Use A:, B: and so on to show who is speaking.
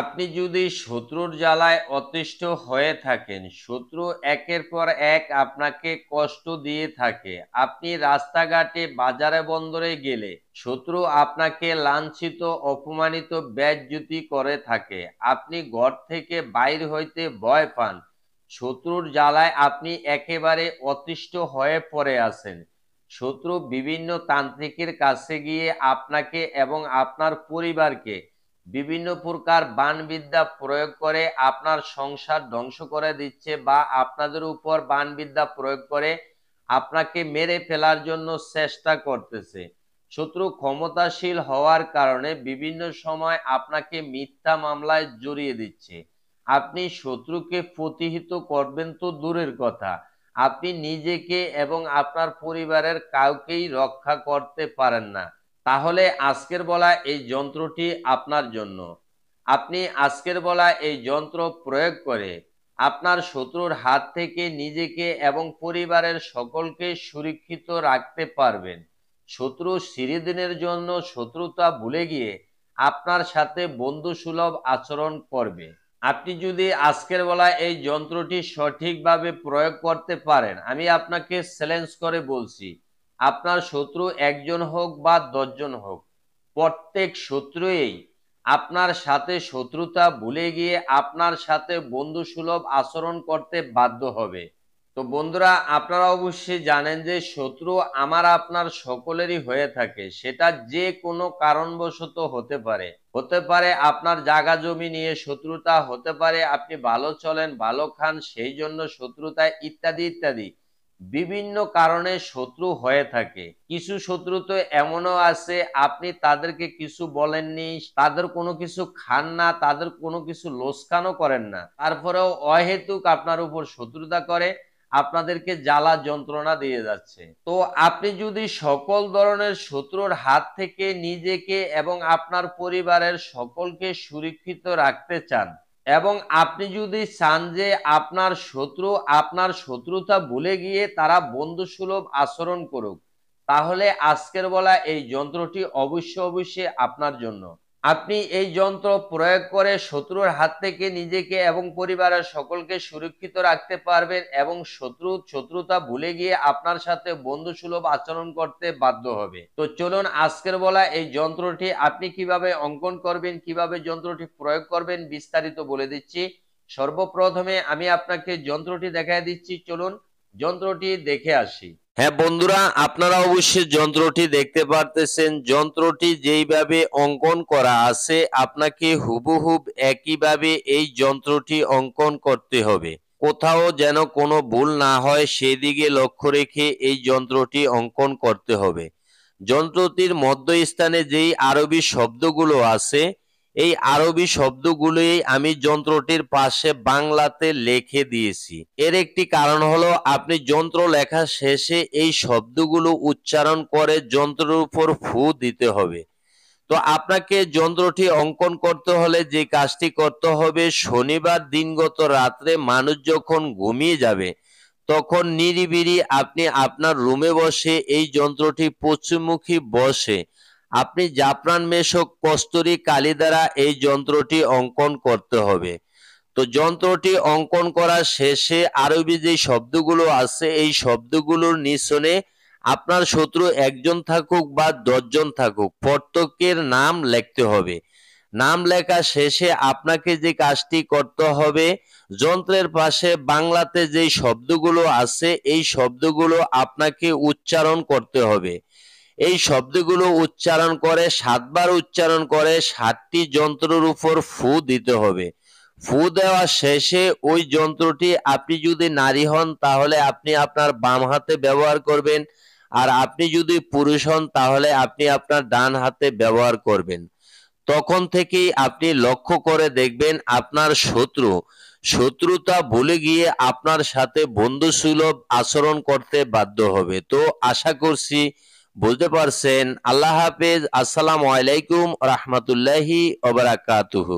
A: আপনি যদি শত্রুর জ্বালায় অতিষ্ঠ হয়ে থাকেন শত্রু একের পর এক আপনাকে কষ্ট দিয়ে থাকে আপনি রাস্তাঘাটে বাজারে বন্দরে গেলে শত্রু আপনাকে লাঞ্ছিত অপমানিত ব্যাজ্যুতি করে থাকে আপনি ঘর থেকে বাইর হইতে ভয় পান শত্রুর জ্বালায় আপনি একেবারে অতিষ্ঠ হয়ে পড়ে আছেন শত্রু বিভিন্ন তান্ত্রিকের কাছে গিয়ে আপনাকে এবং আপনার পরিবারকে বিভিন্ন প্রকার বানবিদ্যা প্রয়োগ করে আপনার সংসার ধ্বংস করে দিচ্ছে বা আপনাদের উপর বানবিদ্যা প্রয়োগ করে আপনাকে মেরে ফেলার জন্য চেষ্টা করতেছে শত্রু ক্ষমতাশীল হওয়ার কারণে বিভিন্ন সময় আপনাকে মিথ্যা মামলায় জড়িয়ে দিচ্ছে আপনি শত্রুকে প্রতিহিত করবেন তো দূরের কথা আপনি নিজেকে এবং আপনার পরিবারের কাউকেই রক্ষা করতে পারেন না তাহলে আজকের বলা এই যন্ত্রটি আপনার জন্য আপনি আজকের বলা এই যন্ত্র প্রয়োগ করে আপনার শত্রুর হাত থেকে নিজেকে এবং পরিবারের সকলকে সুরক্ষিত রাখতে পারবেন শত্রু সিরিদিনের জন্য শত্রুতা ভুলে গিয়ে আপনার সাথে বন্ধুসুলভ আচরণ করবে আপনি যদি আজকের বলা এই যন্ত্রটি সঠিকভাবে প্রয়োগ করতে পারেন আমি আপনাকে চ্যালেঞ্জ করে বলছি আপনার শত্রু একজন হোক বা দশজন হোক প্রত্যেক শত্রুই আপনার সাথে শত্রুতা ভুলে গিয়ে আপনার সাথে বন্ধু সুলভ আচরণ করতে বাধ্য হবে তো বন্ধুরা আপনারা অবশ্যই জানেন যে শত্রু আমার আপনার সকলেরই হয়ে থাকে সেটা যে কোনো কারণবশত হতে পারে হতে পারে আপনার জাগা জমি নিয়ে শত্রুতা হতে পারে আপনি ভালো চলেন ভালো খান সেই জন্য শত্রুতা ইত্যাদি ইত্যাদি বিভিন্ন কারণে শত্রু হয়ে থাকে কিছু শত্রু তো এমনও আছে আপনি তাদেরকে কিছু বলেননি তাদের কোনো কিছু খান না তাদের কোনো কিছু লোসকানও করেন না তারপরেও অহেতুক আপনার উপর শত্রুতা করে আপনাদেরকে জ্বালা যন্ত্রণা দিয়ে যাচ্ছে তো আপনি যদি সকল ধরনের শত্রুর হাত থেকে নিজেকে এবং আপনার পরিবারের সকলকে সুরক্ষিত রাখতে চান এবং আপনি যদি চান যে আপনার শত্রু আপনার শত্রুতা ভুলে গিয়ে তারা বন্ধুসুলভ আচরণ করুক তাহলে আজকের বলা এই যন্ত্রটি অবশ্য অবশ্যই আপনার জন্য আপনি এই যন্ত্র প্রয়োগ করে শত্রুর হাত থেকে নিজেকে এবং পরিবারের সকলকে সুরক্ষিত রাখতে পারবেন এবং শত্রু শত্রুতা ভুলে গিয়ে আপনার সাথে বন্ধুসুলভ আচরণ করতে বাধ্য হবে তো চলুন আজকের বলা এই যন্ত্রটি আপনি কিভাবে অঙ্কন করবেন কিভাবে যন্ত্রটি প্রয়োগ করবেন বিস্তারিত বলে দিচ্ছি সর্বপ্রথমে আমি আপনাকে যন্ত্রটি দেখায় দিচ্ছি চলুন যন্ত্রটি দেখে আসি হ্যাঁ বন্ধুরা আপনারা অবশ্যই যন্ত্রটি দেখতে পারতেছেন যন্ত্রটি যেইভাবে অঙ্কন করা আছে আপনাকে হুবহুব একইভাবে এই যন্ত্রটি অঙ্কন করতে হবে কোথাও যেন কোনো ভুল না হয় সেদিকে লক্ষ্য রেখে এই যন্ত্রটি অঙ্কন করতে হবে যন্ত্রটির মধ্যস্থানে যেই আরবি শব্দগুলো আছে এই আরবি শব্দগুলি আমি যন্ত্রটির পাশে বাংলাতে লিখে দিয়েছি এর একটি কারণ হলো আপনি যন্ত্র লেখা শেষে এই শব্দগুলো উচ্চারণ করে যন্ত্রের উপর ফু দিতে হবে তো আপনাকে যন্ত্রটি অঙ্কন করতে হলে যে কাজটি করতে হবে শনিবার দিনগত রাত্রে মানুষ যখন ঘুমিয়ে যাবে তখন নিরিবিড়ি আপনি আপনার রুমে বসে এই যন্ত্রটি পশ্চিমমুখী বসে আপনি জাফরান মেশক কস্তুরি কালি দ্বারা এই যন্ত্রটি অঙ্কন করতে হবে তো যন্ত্রটি অঙ্কন করার শেষে আরবি যে শব্দগুলো আছে এই শব্দগুলোর নিচনে আপনার শত্রু একজন থাকুক বা দশজন থাকুক প্রত্যেকের নাম লিখতে হবে নাম লেখা শেষে আপনাকে যে কাজটি করতে হবে যন্ত্রের পাশে বাংলাতে যে শব্দগুলো আছে এই শব্দগুলো আপনাকে উচ্চারণ করতে হবে এই শব্দগুলো উচ্চারণ করে সাতবার উচ্চারণ করে সাতটি যন্ত্রের উপর ফু দিতে হবে ফু দেওয়া শেষে ওই যন্ত্রটি আপনি যদি নারী হন তাহলে আপনি আপনার বাম হাতে ব্যবহার করবেন আর আপনি যদি পুরুষ হন তাহলে আপনি আপনার ডান হাতে ব্যবহার করবেন তখন থেকেই আপনি লক্ষ্য করে দেখবেন আপনার শত্রু শত্রুতা ভুলে গিয়ে আপনার সাথে বন্ধুসুলভ আচরণ করতে বাধ্য হবে তো আশা করছি বুঝতে পারছেন আল্লাহ হাফেজ আসসালাম আলাইকুম রহমতুল্লাহি ওবরাকাতুহু